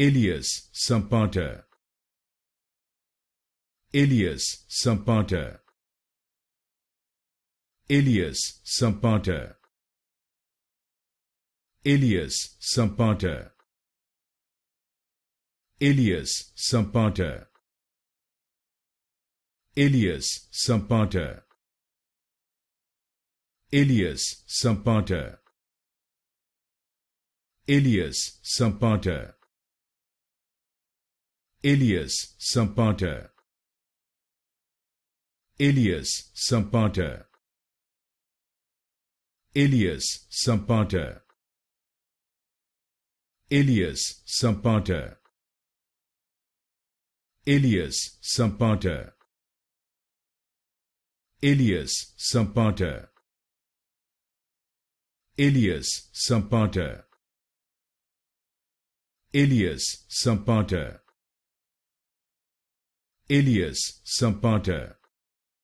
Elias Sampanta Elias Sampanta Elias Sampanta Elias Sampanta Elias Sampanta Elias Sampanta Elias Sampanta Elias Sampanta Elias Sampanta Elias Sampanta Elias Sampanta Elias Sampanta Elias Sampanta Elias Sampanta Elias Sampanta Elias Sampanta alias Sampata.